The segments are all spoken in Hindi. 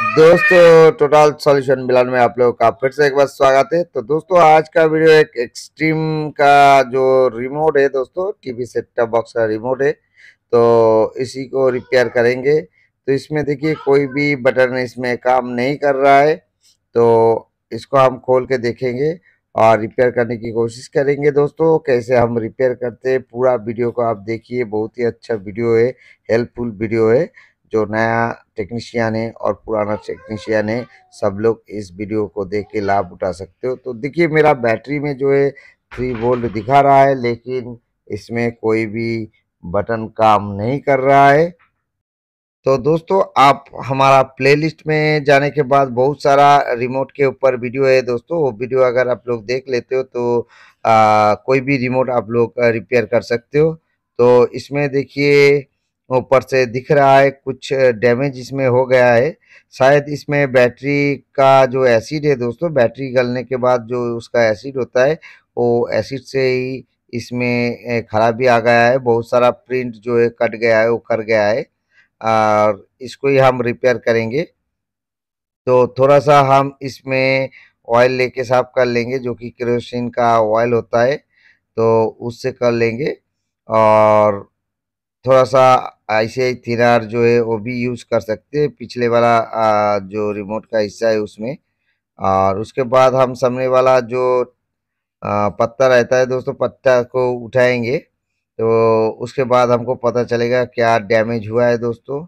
दोस्तों टोटल सॉल्यूशन मिलान में आप लोगों का फिर से एक बार स्वागत है तो दोस्तों आज का वीडियो एक एक्सट्रीम का जो रिमोट है दोस्तों टीवी सेट टॉप बॉक्स का रिमोट है तो इसी को रिपेयर करेंगे तो इसमें देखिए कोई भी बटन इसमें काम नहीं कर रहा है तो इसको हम खोल के देखेंगे और रिपेयर करने की कोशिश करेंगे दोस्तों कैसे हम रिपेयर करते हैं पूरा वीडियो को आप देखिए बहुत ही अच्छा वीडियो है हेल्पफुल वीडियो है जो नया टेक्नीशियन है और पुराना टेक्नीशियन है सब लोग इस वीडियो को देख के लाभ उठा सकते हो तो देखिए मेरा बैटरी में जो है थ्री वोल्ट दिखा रहा है लेकिन इसमें कोई भी बटन काम नहीं कर रहा है तो दोस्तों आप हमारा प्लेलिस्ट में जाने के बाद बहुत सारा रिमोट के ऊपर वीडियो है दोस्तों वो वीडियो अगर आप लोग देख लेते हो तो आ, कोई भी रिमोट आप लोग रिपेयर कर सकते हो तो इसमें देखिए ऊपर से दिख रहा है कुछ डैमेज इसमें हो गया है शायद इसमें बैटरी का जो एसिड है दोस्तों बैटरी गलने के बाद जो उसका एसिड होता है वो एसिड से ही इसमें खराबी आ गया है बहुत सारा प्रिंट जो है कट गया है वो कर गया है और इसको ही हम रिपेयर करेंगे तो थोड़ा सा हम इसमें ऑयल लेके साफ कर लेंगे जो कि क्रोसिन का ऑयल होता है तो उससे कर लेंगे और थोड़ा सा ऐसे ही जो है वो भी यूज़ कर सकते हैं पिछले वाला जो रिमोट का हिस्सा है उसमें और उसके बाद हम सामने वाला जो पत्ता रहता है दोस्तों पत्ता को उठाएंगे तो उसके बाद हमको पता चलेगा क्या डैमेज हुआ है दोस्तों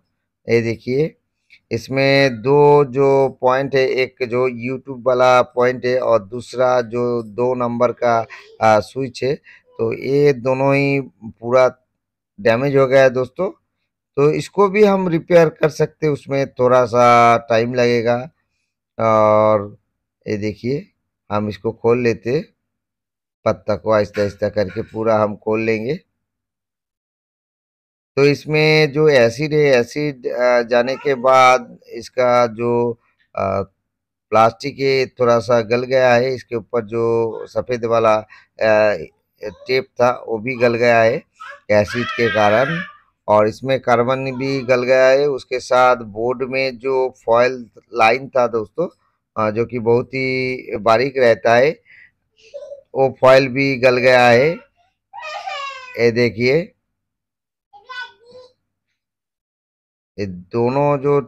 ये देखिए इसमें दो जो पॉइंट है एक जो यूट्यूब वाला पॉइंट है और दूसरा जो दो नंबर का स्विच है तो ये दोनों ही पूरा डैमेज हो गया है दोस्तों तो इसको भी हम रिपेयर कर सकते उसमें थोड़ा सा टाइम लगेगा और ये देखिए हम इसको खोल लेते पत्ता को आहिस्ता आहिस्ता करके पूरा हम खोल लेंगे तो इसमें जो एसिड है एसिड जाने के बाद इसका जो प्लास्टिक है थोड़ा सा गल गया है इसके ऊपर जो सफ़ेद वाला टेप था वो भी गल गया है एसिड के कारण और इसमें कार्बन भी गल गया है उसके साथ बोर्ड में जो फॉयल लाइन था दोस्तों जो कि बहुत ही बारीक रहता है वो फॉयल भी गल गया है ये देखिए ये दोनों जो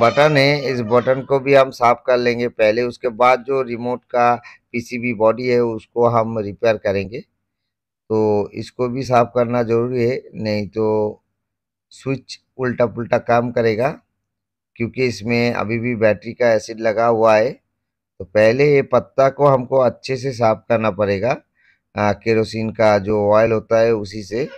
बटन है इस बटन को भी हम साफ कर लेंगे पहले उसके बाद जो रिमोट का पीसीबी बॉडी है उसको हम रिपेयर करेंगे तो इसको भी साफ़ करना ज़रूरी है नहीं तो स्विच उल्टा पुल्टा काम करेगा क्योंकि इसमें अभी भी बैटरी का एसिड लगा हुआ है तो पहले ये पत्ता को हमको अच्छे से साफ करना पड़ेगा केरोसिन का जो ऑयल होता है उसी से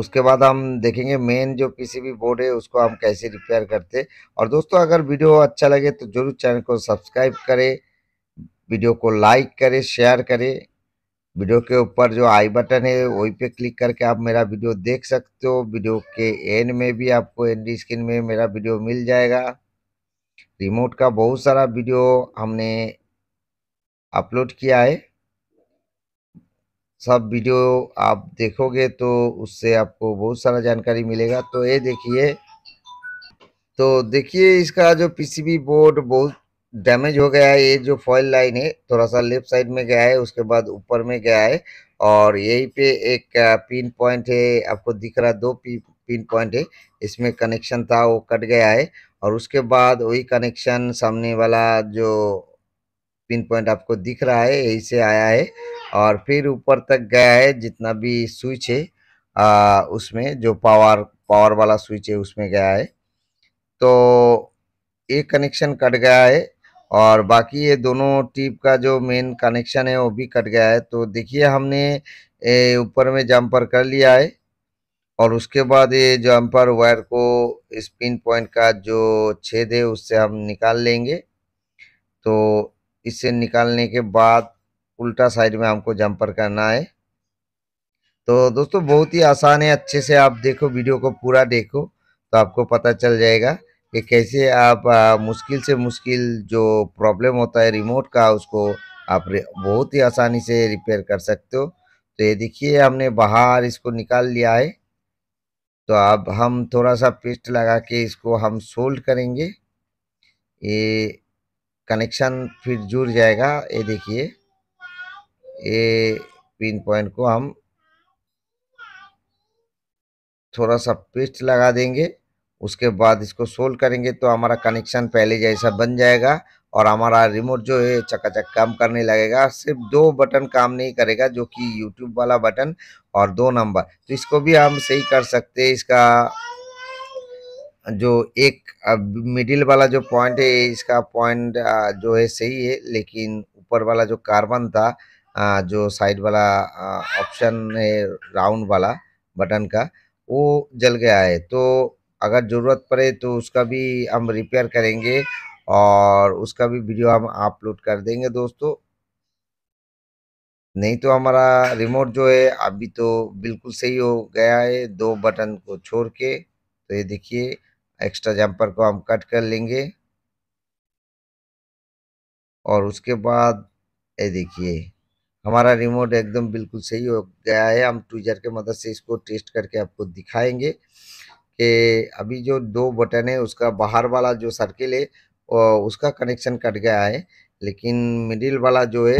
उसके बाद हम देखेंगे मेन जो पीसीबी बोर्ड है उसको हम कैसे रिपेयर करते और दोस्तों अगर वीडियो अच्छा लगे तो ज़रूर चैनल को सब्सक्राइब करें वीडियो को लाइक करें शेयर करें वीडियो के ऊपर जो आई बटन है वही पे क्लिक करके आप मेरा वीडियो देख सकते हो वीडियो के एंड में भी आपको एंड स्क्रीन में मेरा वीडियो मिल जाएगा रिमोट का बहुत सारा वीडियो हमने अपलोड किया है सब वीडियो आप देखोगे तो उससे आपको बहुत सारा जानकारी मिलेगा तो ये देखिए तो देखिए इसका जो पीसीबी बोर्ड बहुत डैमेज हो गया है ये जो फॉइल लाइन है थोड़ा सा लेफ्ट साइड में गया है उसके बाद ऊपर में गया है और यही पे एक पिन पॉइंट है आपको दिख रहा दो पिन पॉइंट है इसमें कनेक्शन था वो कट गया है और उसके बाद वही कनेक्शन सामने वाला जो पिन पॉइंट आपको दिख रहा है यही से आया है और फिर ऊपर तक गया है जितना भी स्विच है आ, उसमें जो पावर पावर वाला स्विच है उसमें गया है तो ये कनेक्शन कट गया है और बाकी ये दोनों टीप का जो मेन कनेक्शन है वो भी कट गया है तो देखिए हमने ऊपर में जम्पर कर लिया है और उसके बाद ये जम्पर वायर को स्पिन पॉइंट का जो छेद है उससे हम निकाल लेंगे तो इससे निकालने के बाद उल्टा साइड में हमको जम्पर करना है तो दोस्तों बहुत ही आसान है अच्छे से आप देखो वीडियो को पूरा देखो तो आपको पता चल जाएगा कि कैसे आप आ, मुश्किल से मुश्किल जो प्रॉब्लम होता है रिमोट का उसको आप बहुत ही आसानी से रिपेयर कर सकते हो तो ये देखिए हमने बाहर इसको निकाल लिया है तो अब हम थोड़ा सा पेस्ट लगा के इसको हम सोल्ड करेंगे ये कनेक्शन फिर जुड़ जाएगा ये देखिए ये पिन पॉइंट को हम थोड़ा सा पेस्ट लगा देंगे उसके बाद इसको सोल्व करेंगे तो हमारा कनेक्शन पहले जैसा बन जाएगा और हमारा रिमोट जो है चकाचक काम करने लगेगा सिर्फ दो बटन काम नहीं करेगा जो कि यूट्यूब वाला बटन और दो नंबर तो इसको भी हम सही कर सकते हैं इसका जो एक मिडिल वाला जो पॉइंट है इसका पॉइंट जो है सही है लेकिन ऊपर वाला जो कार्बन था जो साइड वाला ऑप्शन है राउंड वाला बटन का वो जल गया है तो अगर ज़रूरत पड़े तो उसका भी हम रिपेयर करेंगे और उसका भी वीडियो हम अपलोड कर देंगे दोस्तों नहीं तो हमारा रिमोट जो है अभी तो बिल्कुल सही हो गया है दो बटन को छोड़ के तो ये देखिए एक्स्ट्रा जंपर को हम कट कर लेंगे और उसके बाद ये देखिए हमारा रिमोट एकदम बिल्कुल सही हो गया है हम ट्विजर के मदद से इसको टेस्ट करके आपको दिखाएंगे कि अभी जो दो बटन है उसका बाहर वाला जो सर्किल है उसका कनेक्शन कट गया है लेकिन मिडिल वाला जो है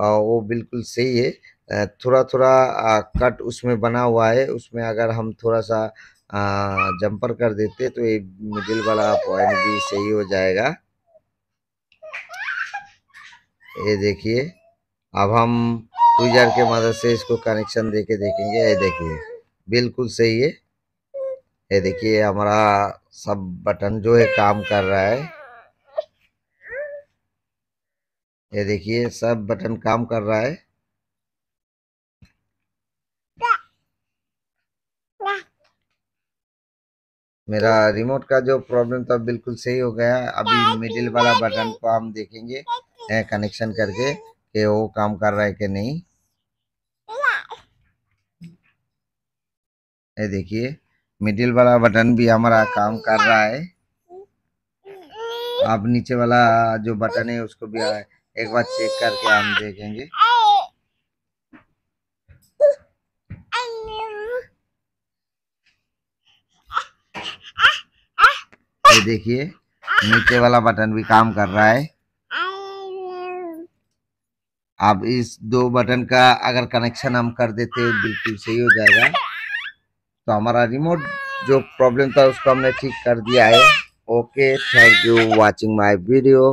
वो बिल्कुल सही है थोड़ा थोड़ा कट उसमें बना हुआ है उसमें अगर हम थोड़ा सा जंपर कर देते तो ये मिडिल वाला पॉइंट भी सही हो जाएगा ये देखिए अब हम ट्विजर के मदद से इसको कनेक्शन दे के देखेंगे ये देखिए बिल्कुल सही है ये देखिए हमारा सब बटन जो है काम कर रहा है ये देखिए सब बटन काम कर रहा है मेरा रिमोट का जो प्रॉब्लम था बिल्कुल सही हो गया अभी मिडिल वाला बटन को हम देखेंगे कनेक्शन करके कि वो काम कर रहा है कि नहीं ये देखिए मिडिल वाला बटन भी हमारा काम कर रहा है आप नीचे वाला जो बटन है उसको भी एक बार चेक करके हम देखेंगे ये देखिए नीचे वाला बटन भी काम कर रहा है अब इस दो बटन का अगर कनेक्शन हम कर देते बिल्कुल सही हो जाएगा तो हमारा रिमोट जो प्रॉब्लम था उसको हमने ठीक कर दिया है okay thank you watching my video